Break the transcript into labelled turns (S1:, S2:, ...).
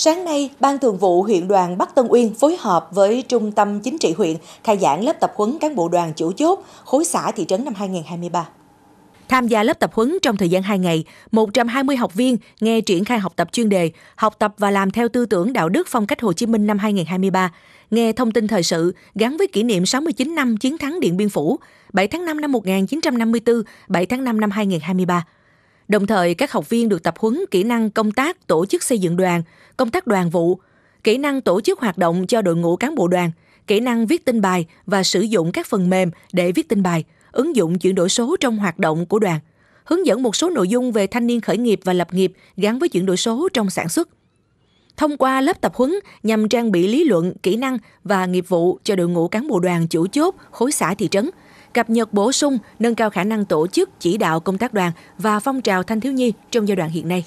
S1: Sáng nay, Ban Thường vụ huyện đoàn Bắc Tân Uyên phối hợp với Trung tâm Chính trị huyện khai giảng lớp tập huấn cán bộ đoàn chủ chốt khối xã thị trấn năm 2023. Tham gia lớp tập huấn trong thời gian 2 ngày, 120 học viên nghe triển khai học tập chuyên đề, học tập và làm theo tư tưởng đạo đức phong cách Hồ Chí Minh năm 2023, nghe thông tin thời sự gắn với kỷ niệm 69 năm chiến thắng Điện Biên Phủ, 7 tháng 5 năm 1954, 7 tháng 5 năm 2023. Đồng thời, các học viên được tập huấn kỹ năng công tác tổ chức xây dựng đoàn, công tác đoàn vụ, kỹ năng tổ chức hoạt động cho đội ngũ cán bộ đoàn, kỹ năng viết tin bài và sử dụng các phần mềm để viết tin bài, ứng dụng chuyển đổi số trong hoạt động của đoàn, hướng dẫn một số nội dung về thanh niên khởi nghiệp và lập nghiệp gắn với chuyển đổi số trong sản xuất. Thông qua lớp tập huấn nhằm trang bị lý luận, kỹ năng và nghiệp vụ cho đội ngũ cán bộ đoàn chủ chốt, khối xã thị trấn – cập nhật bổ sung, nâng cao khả năng tổ chức, chỉ đạo công tác đoàn và phong trào thanh thiếu nhi trong giai đoạn hiện nay.